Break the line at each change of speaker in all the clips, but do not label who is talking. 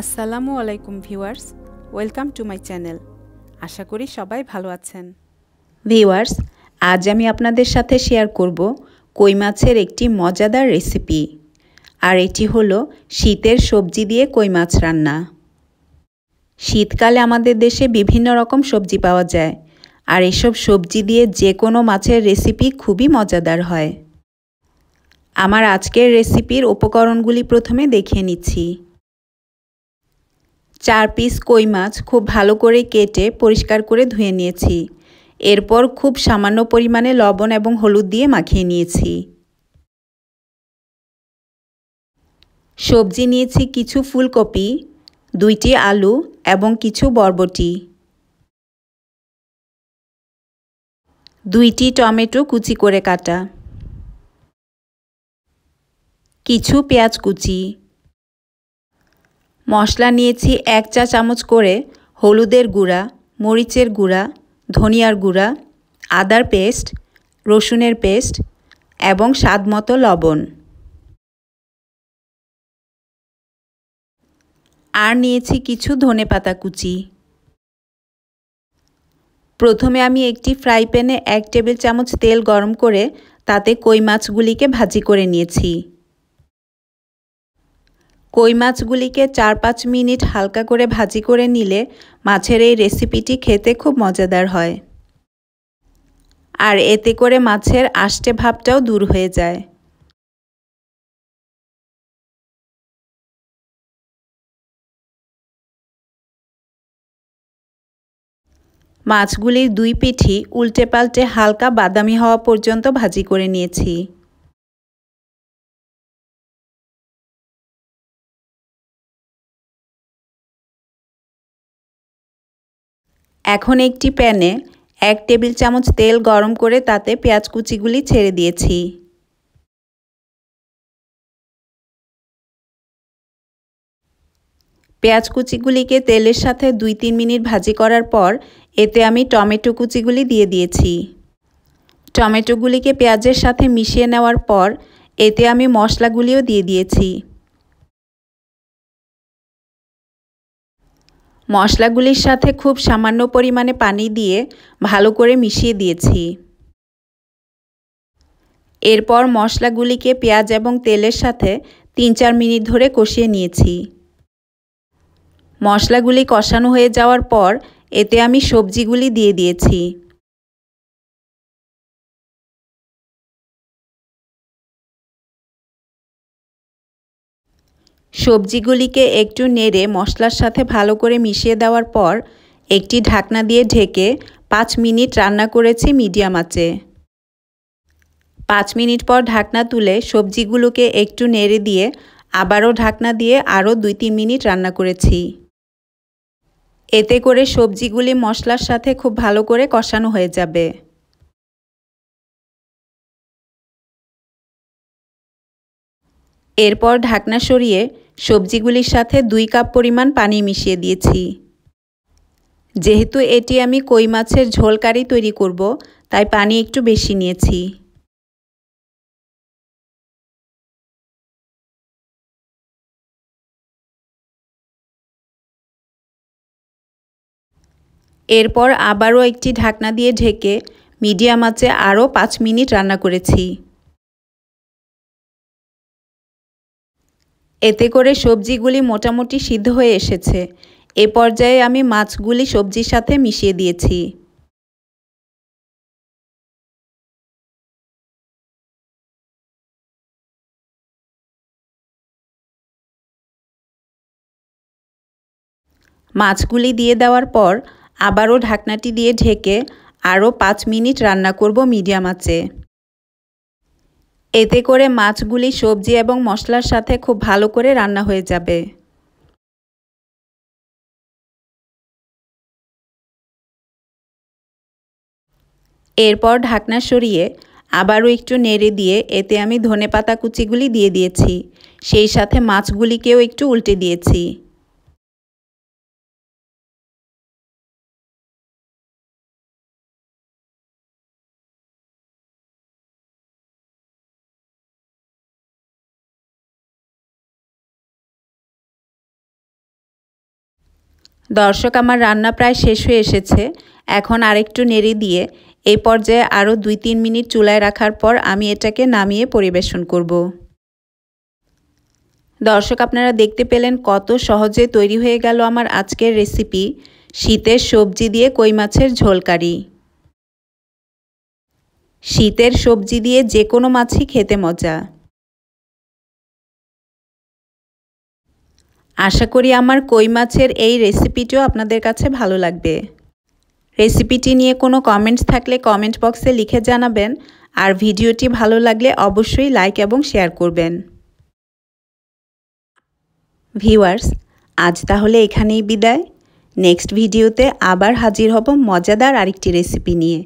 আসসালামু আলাইকুম viewers welcome to my channel আশা করি সবাই ভালো আছেন ভিউয়ার্স আজ আমি আপনাদের সাথে শেয়ার করব কই মাছের একটি মজাদার রেসিপি আর এটি হলো শীতের সবজি দিয়ে কই মাছ রান্না শীতকালে আমাদের দেশে বিভিন্ন রকম সবজি পাওয়া যায় আর এসব সবজি দিয়ে যে কোনো মাছের রেসিপি খুবই মজাদার হয় আমার আজকের রেসিপির উপকরণগুলি প্রথমে দেখিয়ে নিচ্ছি চার পিস কই মাছ খুব ভালো করে কেটে পরিষ্কার করে ধুয়ে নিয়েছি এরপর খুব সামান্য পরিমাণে লবণ এবং হলুদ দিয়ে মাখিয়ে নিয়েছি সবজি নিয়েছি কিছু ফুলকপি
দুইটি আলু এবং কিছু বরবটি দুইটি টমেটো কুচি করে কাটা
কিছু পেঁয়াজ কুচি মশলা নিয়েছি এক চা চামচ করে হলুদের গুঁড়া মরিচের গুঁড়া ধনিয়ার গুঁড়া আদার পেস্ট রসুনের পেস্ট এবং
স্বাদমতো লবণ
আর নিয়েছি কিছু ধনে পাতা কুচি প্রথমে আমি একটি ফ্রাই প্যানে এক টেবিল চামচ তেল গরম করে তাতে কই মাছগুলিকে ভাজি করে নিয়েছি কই মাছগুলিকে চার পাঁচ মিনিট হালকা করে ভাজি করে নিলে মাছের এই রেসিপিটি খেতে খুব মজাদার হয় আর এতে করে মাছের আষ্টে ভাবটাও দূর হয়ে
যায় মাছগুলির দুই পিঠি উল্টে পাল্টে হালকা বাদামি হওয়া পর্যন্ত ভাজি করে নিয়েছি এখন একটি প্যানে এক টেবিল চামচ তেল গরম করে তাতে পেঁয়াজ কুচিগুলি ছেড়ে দিয়েছি
পেঁয়াজ কুচিগুলিকে তেলের সাথে দুই তিন মিনিট ভাজি করার পর এতে আমি টমেটো কুচিগুলি দিয়ে দিয়েছি টমেটোগুলিকে পেঁয়াজের সাথে মিশিয়ে নেওয়ার পর এতে আমি মশলাগুলিও দিয়ে দিয়েছি মশলাগুলির সাথে খুব সামান্য পরিমাণে পানি দিয়ে ভালো করে মিশিয়ে দিয়েছি এরপর মশলাগুলিকে পেঁয়াজ এবং তেলের সাথে তিন চার মিনিট ধরে কষিয়ে নিয়েছি মশলাগুলি কষানো হয়ে যাওয়ার পর এতে আমি সবজিগুলি দিয়ে
দিয়েছি সবজিগুলিকে একটু
নেড়ে মশলার সাথে ভালো করে মিশিয়ে দেওয়ার পর একটি ঢাকনা দিয়ে ঢেকে পাঁচ মিনিট রান্না করেছি মিডিয়াম আঁচে পাঁচ মিনিট পর ঢাকনা তুলে সবজিগুলোকে একটু নেড়ে দিয়ে আবারও ঢাকনা দিয়ে আরও দুই তিন মিনিট রান্না করেছি এতে করে সবজিগুলি মশলার সাথে খুব ভালো
করে কষানো হয়ে যাবে
এরপর ঢাকনা সরিয়ে সবজিগুলির সাথে দুই কাপ পরিমাণ পানি মিশিয়ে দিয়েছি যেহেতু এটি আমি কই মাছের ঝোলকারি তৈরি করব তাই পানি একটু বেশি নিয়েছি
এরপর আবারও একটি
ঢাকনা দিয়ে ঢেকে মিডিয়াম আঁচে আরও পাঁচ মিনিট রান্না করেছি এতে করে সবজিগুলি মোটামুটি সিদ্ধ হয়ে এসেছে এ পর্যায়ে আমি মাছগুলি সবজির সাথে মিশিয়ে দিয়েছি মাছগুলি দিয়ে দেওয়ার পর আবারও ঢাকনাটি দিয়ে ঢেকে আরও পাঁচ মিনিট রান্না করব মিডিয়াম আঁচে এতে করে মাছগুলি সবজি এবং মশলার সাথে খুব ভালো করে রান্না হয়ে যাবে এরপর ঢাকনা সরিয়ে আবারও একটু নেড়ে দিয়ে এতে আমি ধনে পাতা কুচিগুলি দিয়ে দিয়েছি সেই সাথে মাছগুলিকেও একটু উল্টে দিয়েছি দর্শক আমার রান্না প্রায় শেষ হয়ে এসেছে এখন আরেকটু নেড়ে দিয়ে এই পর্যায়ে আরও দুই তিন মিনিট চুলায় রাখার পর আমি এটাকে নামিয়ে পরিবেশন করব দর্শক আপনারা দেখতে পেলেন কত সহজে তৈরি হয়ে গেল আমার আজকের রেসিপি শীতের সবজি দিয়ে কই মাছের ঝোল কারি শীতের সবজি দিয়ে যে কোনো মাছই খেতে
মজা আশা করি
আমার কই মাছের এই রেসিপিটিও আপনাদের কাছে ভালো লাগবে রেসিপিটি নিয়ে কোনো কমেন্টস থাকলে কমেন্ট বক্সে লিখে জানাবেন আর ভিডিওটি ভালো লাগলে অবশ্যই লাইক এবং শেয়ার করবেন ভিউয়ার্স আজ তাহলে এখানেই বিদায় নেক্সট ভিডিওতে আবার হাজির হব মজাদার আরেকটি রেসিপি নিয়ে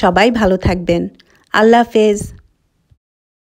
সবাই ভালো থাকবেন আল্লাহ হাফেজ